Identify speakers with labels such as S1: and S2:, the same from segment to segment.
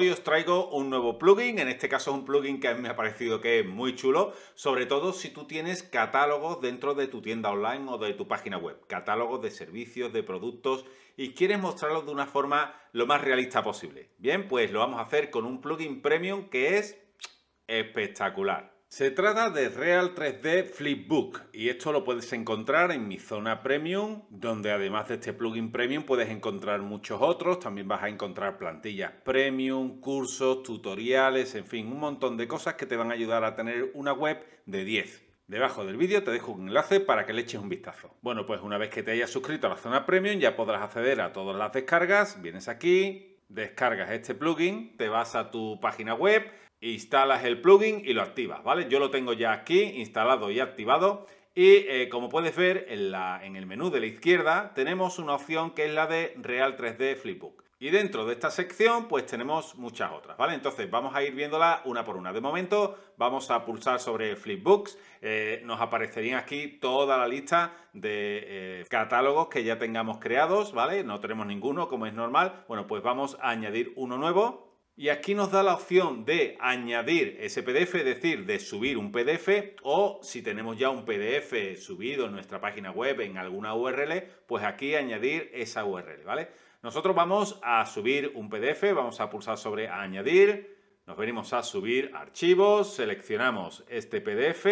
S1: hoy os traigo un nuevo plugin, en este caso es un plugin que me ha parecido que es muy chulo, sobre todo si tú tienes catálogos dentro de tu tienda online o de tu página web, catálogos de servicios, de productos y quieres mostrarlos de una forma lo más realista posible. Bien, pues lo vamos a hacer con un plugin premium que es espectacular. Se trata de Real 3D Flipbook y esto lo puedes encontrar en mi zona premium, donde además de este plugin premium puedes encontrar muchos otros, también vas a encontrar plantillas premium, cursos, tutoriales, en fin, un montón de cosas que te van a ayudar a tener una web de 10. Debajo del vídeo te dejo un enlace para que le eches un vistazo. Bueno, pues una vez que te hayas suscrito a la zona premium ya podrás acceder a todas las descargas. Vienes aquí, descargas este plugin, te vas a tu página web, instalas el plugin y lo activas, ¿vale? Yo lo tengo ya aquí instalado y activado y eh, como puedes ver en, la, en el menú de la izquierda tenemos una opción que es la de Real 3D Flipbook. Y dentro de esta sección pues tenemos muchas otras, ¿vale? Entonces vamos a ir viéndola una por una. De momento vamos a pulsar sobre Flipbooks, eh, nos aparecería aquí toda la lista de eh, catálogos que ya tengamos creados, ¿vale? No tenemos ninguno como es normal, bueno pues vamos a añadir uno nuevo y aquí nos da la opción de añadir ese PDF, es decir, de subir un PDF o si tenemos ya un PDF subido en nuestra página web en alguna URL, pues aquí añadir esa URL, ¿vale? Nosotros vamos a subir un PDF, vamos a pulsar sobre añadir, nos venimos a subir archivos, seleccionamos este PDF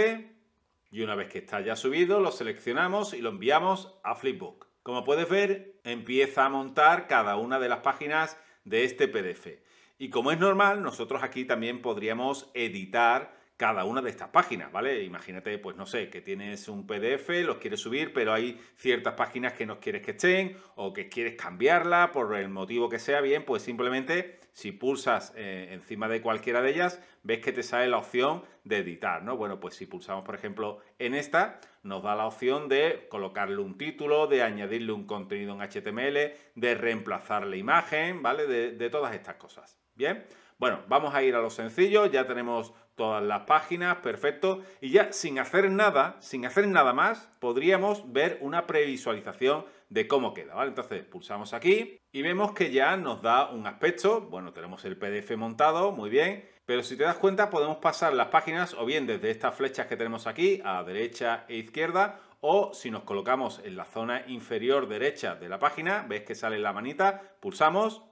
S1: y una vez que está ya subido lo seleccionamos y lo enviamos a Flipbook. Como puedes ver, empieza a montar cada una de las páginas de este PDF. Y como es normal, nosotros aquí también podríamos editar cada una de estas páginas, ¿vale? Imagínate, pues no sé, que tienes un PDF, los quieres subir, pero hay ciertas páginas que no quieres que estén o que quieres cambiarla por el motivo que sea, bien, pues simplemente si pulsas eh, encima de cualquiera de ellas, ves que te sale la opción de editar, ¿no? Bueno, pues si pulsamos, por ejemplo, en esta, nos da la opción de colocarle un título, de añadirle un contenido en HTML, de reemplazar la imagen, ¿vale? de todas estas cosas. Bien, bueno, vamos a ir a lo sencillo, ya tenemos todas las páginas, perfecto, y ya sin hacer nada, sin hacer nada más, podríamos ver una previsualización de cómo queda, ¿vale? Entonces pulsamos aquí y vemos que ya nos da un aspecto, bueno, tenemos el PDF montado, muy bien, pero si te das cuenta podemos pasar las páginas o bien desde estas flechas que tenemos aquí a derecha e izquierda o si nos colocamos en la zona inferior derecha de la página, ves que sale la manita, pulsamos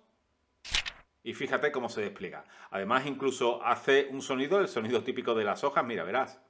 S1: y fíjate cómo se despliega. Además, incluso hace un sonido, el sonido típico de las hojas, mira, verás.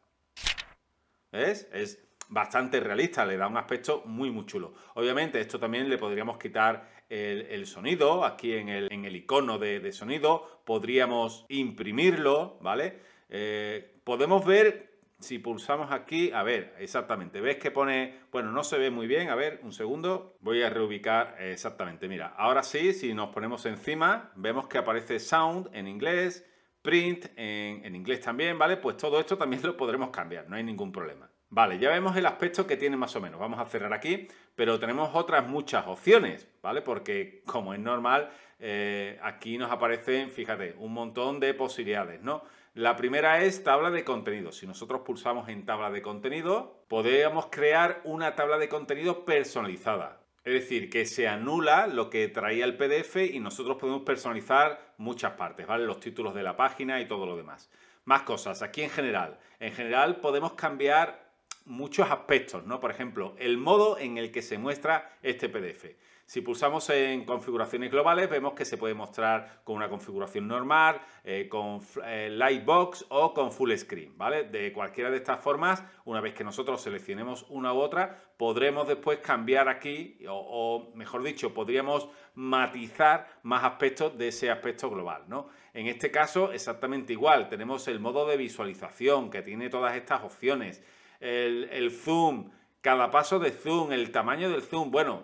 S1: ¿Ves? Es bastante realista, le da un aspecto muy, muy chulo. Obviamente, esto también le podríamos quitar el, sonido, aquí en el, icono de, sonido, podríamos imprimirlo, ¿vale? Eh, podemos ver si pulsamos aquí, a ver, exactamente, ves que pone, bueno, no se ve muy bien, a ver, un segundo, voy a reubicar exactamente, mira, ahora sí, si nos ponemos encima, vemos que aparece sound en inglés, print en, inglés también, ¿vale? Pues todo esto también lo podremos cambiar, no hay ningún problema. Vale, ya vemos el aspecto que tiene más o menos. Vamos a cerrar aquí, pero tenemos otras muchas opciones, ¿vale? Porque como es normal, eh, aquí nos aparecen, fíjate, un montón de posibilidades, ¿no? La primera es tabla de contenido. Si nosotros pulsamos en tabla de contenido, podemos crear una tabla de contenido personalizada. Es decir, que se anula lo que traía el PDF y nosotros podemos personalizar muchas partes, ¿vale? Los títulos de la página y todo lo demás. Más cosas, aquí en general. En general podemos cambiar muchos aspectos, ¿no? Por ejemplo, el modo en el que se muestra este PDF. Si pulsamos en configuraciones globales, vemos que se puede mostrar con una configuración normal, eh, con eh, Lightbox o con Full Screen, ¿vale? De cualquiera de estas formas, una vez que nosotros seleccionemos una u otra, podremos después cambiar aquí, o, mejor dicho, podríamos matizar más aspectos de ese aspecto global, ¿no? En este caso, exactamente igual, tenemos el modo de visualización que tiene todas estas opciones, el, zoom, cada paso de zoom, el tamaño del zoom. Bueno,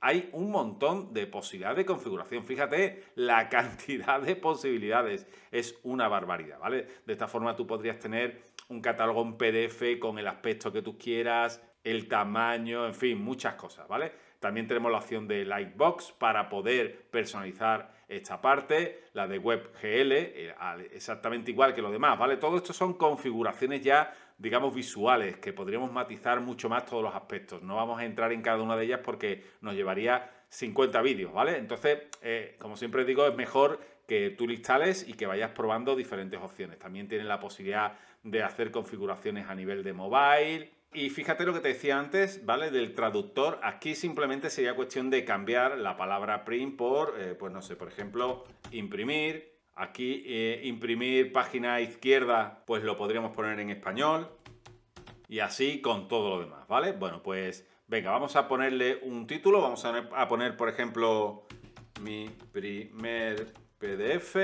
S1: hay un montón de posibilidades de configuración. Fíjate la cantidad de posibilidades. Es una barbaridad, ¿vale? De esta forma tú podrías tener un catálogo en PDF con el aspecto que tú quieras, el tamaño, en fin, muchas cosas, ¿vale? También tenemos la opción de Lightbox para poder personalizar esta parte, la de WebGL, eh, exactamente igual que lo demás, ¿vale? Todo esto son configuraciones ya digamos, visuales, que podríamos matizar mucho más todos los aspectos. No vamos a entrar en cada una de ellas porque nos llevaría 50 vídeos, ¿vale? Entonces, eh, como siempre digo, es mejor que tú lo instales y que vayas probando diferentes opciones. También tiene la posibilidad de hacer configuraciones a nivel de mobile, y fíjate lo que te decía antes, ¿vale? Del traductor. Aquí simplemente sería cuestión de cambiar la palabra print por, eh, pues no sé, por ejemplo, imprimir Aquí eh, imprimir página izquierda, pues lo podríamos poner en español. Y así con todo lo demás, ¿vale? Bueno, pues venga, vamos a ponerle un título. Vamos a poner, por ejemplo, mi primer PDF.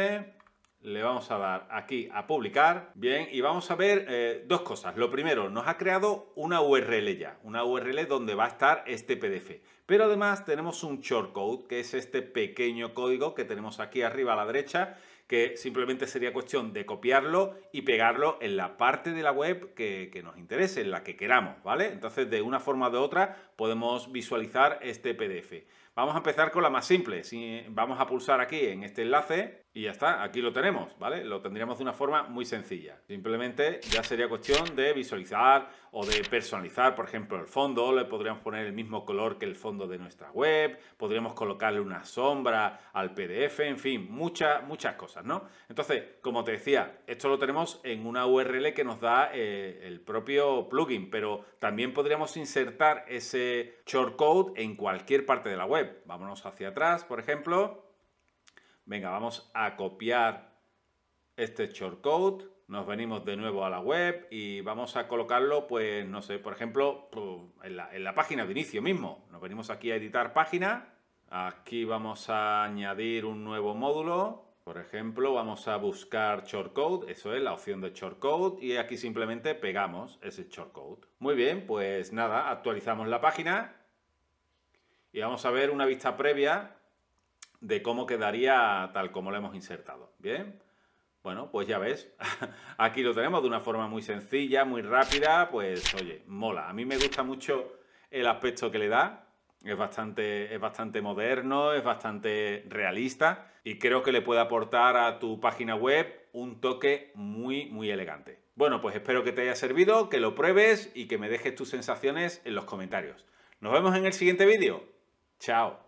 S1: Le vamos a dar aquí a publicar. Bien, y vamos a ver eh, dos cosas. Lo primero, nos ha creado una URL ya, una URL donde va a estar este PDF. Pero además tenemos un shortcode, que es este pequeño código que tenemos aquí arriba a la derecha, que simplemente sería cuestión de copiarlo y pegarlo en la parte de la web que, nos interese, en la que queramos, ¿vale? Entonces, de una forma u otra, podemos visualizar este PDF. Vamos a empezar con la más simple. Si vamos a pulsar aquí en este enlace y ya está, aquí lo tenemos, ¿vale? Lo tendríamos de una forma muy sencilla. Simplemente ya sería cuestión de visualizar o de personalizar, por ejemplo, el fondo. Le podríamos poner el mismo color que el fondo de nuestra web. Podríamos colocarle una sombra al PDF, en fin, muchas, muchas cosas, ¿no? Entonces, como te decía, esto lo tenemos en una URL que nos da eh, el propio plugin, pero también podríamos insertar ese shortcode en cualquier parte de la web. Vámonos hacia atrás, por ejemplo Venga, vamos a copiar este shortcode. Nos venimos de nuevo a la web y vamos a colocarlo, pues, no sé, por ejemplo, en la, página de inicio mismo. Nos venimos aquí a editar página. Aquí vamos a añadir un nuevo módulo. Por ejemplo, vamos a buscar shortcode, eso es la opción de shortcode, y aquí simplemente pegamos ese shortcode. Muy bien, pues nada, actualizamos la página y vamos a ver una vista previa de cómo quedaría tal como lo hemos insertado. ¿Bien? Bueno, pues ya ves, aquí lo tenemos de una forma muy sencilla, muy rápida, pues oye, mola. A mí me gusta mucho el aspecto que le da, es bastante, es bastante moderno, es bastante realista y creo que le puede aportar a tu página web un toque muy, muy elegante. Bueno, pues espero que te haya servido, que lo pruebes y que me dejes tus sensaciones en los comentarios. Nos vemos en el siguiente vídeo. Chao.